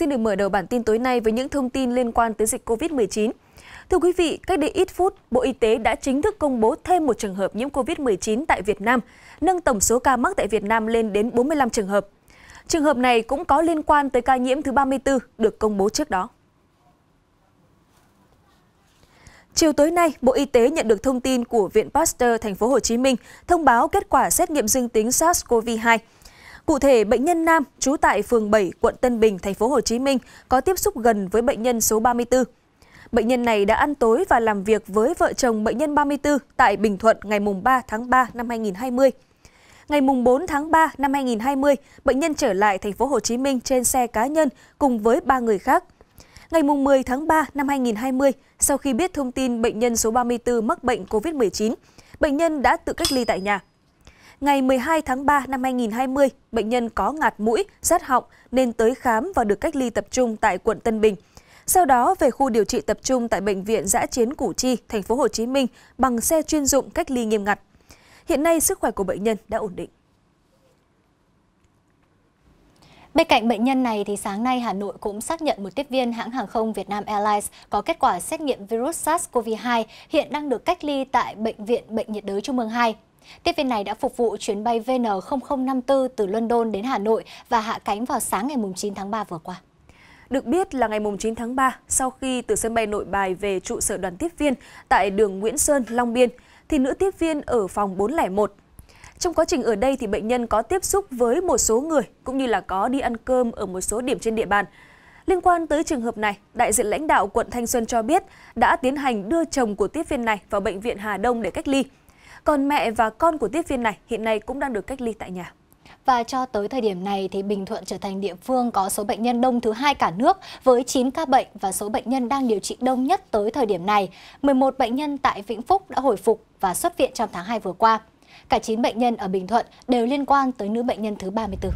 xin được mở đầu bản tin tối nay với những thông tin liên quan tới dịch COVID-19. Thưa quý vị, cách đây ít phút, Bộ Y tế đã chính thức công bố thêm một trường hợp nhiễm COVID-19 tại Việt Nam, nâng tổng số ca mắc tại Việt Nam lên đến 45 trường hợp. Trường hợp này cũng có liên quan tới ca nhiễm thứ 34 được công bố trước đó. Chiều tối nay, Bộ Y tế nhận được thông tin của Viện Pasteur Thành phố Hồ Chí Minh thông báo kết quả xét nghiệm dương tính SARS-CoV-2 Cụ thể, bệnh nhân nam trú tại phường 7, quận Tân Bình, thành phố Hồ Chí Minh có tiếp xúc gần với bệnh nhân số 34. Bệnh nhân này đã ăn tối và làm việc với vợ chồng bệnh nhân 34 tại Bình Thuận ngày 3 tháng 3 năm 2020. Ngày 4 tháng 3 năm 2020, bệnh nhân trở lại thành phố Hồ Chí Minh trên xe cá nhân cùng với ba người khác. Ngày 10 tháng 3 năm 2020, sau khi biết thông tin bệnh nhân số 34 mắc bệnh COVID-19, bệnh nhân đã tự cách ly tại nhà. Ngày 12 tháng 3 năm 2020, bệnh nhân có ngạt mũi, rát họng nên tới khám và được cách ly tập trung tại quận Tân Bình. Sau đó về khu điều trị tập trung tại bệnh viện Giã chiến Củ Chi, thành phố Hồ Chí Minh bằng xe chuyên dụng cách ly nghiêm ngặt. Hiện nay sức khỏe của bệnh nhân đã ổn định. Bên cạnh bệnh nhân này thì sáng nay Hà Nội cũng xác nhận một tiếp viên hãng hàng không Vietnam Airlines có kết quả xét nghiệm virus SARS-CoV-2 hiện đang được cách ly tại bệnh viện bệnh nhiệt đới Trung ương 2. Tiếp viên này đã phục vụ chuyến bay VN0054 từ London đến Hà Nội và hạ cánh vào sáng ngày 9 tháng 3 vừa qua. Được biết là ngày 9 tháng 3, sau khi từ sân bay nội bài về trụ sở đoàn tiếp viên tại đường Nguyễn Sơn, Long Biên, thì nữ tiếp viên ở phòng 401. Trong quá trình ở đây thì bệnh nhân có tiếp xúc với một số người cũng như là có đi ăn cơm ở một số điểm trên địa bàn. Liên quan tới trường hợp này, đại diện lãnh đạo quận Thanh Xuân cho biết đã tiến hành đưa chồng của tiếp viên này vào bệnh viện Hà Đông để cách ly. Còn mẹ và con của tiếp viên này hiện nay cũng đang được cách ly tại nhà. Và cho tới thời điểm này thì Bình Thuận trở thành địa phương có số bệnh nhân đông thứ hai cả nước với 9 ca bệnh và số bệnh nhân đang điều trị đông nhất tới thời điểm này. 11 bệnh nhân tại Vĩnh Phúc đã hồi phục và xuất viện trong tháng 2 vừa qua. Cả 9 bệnh nhân ở Bình Thuận đều liên quan tới nữ bệnh nhân thứ 34.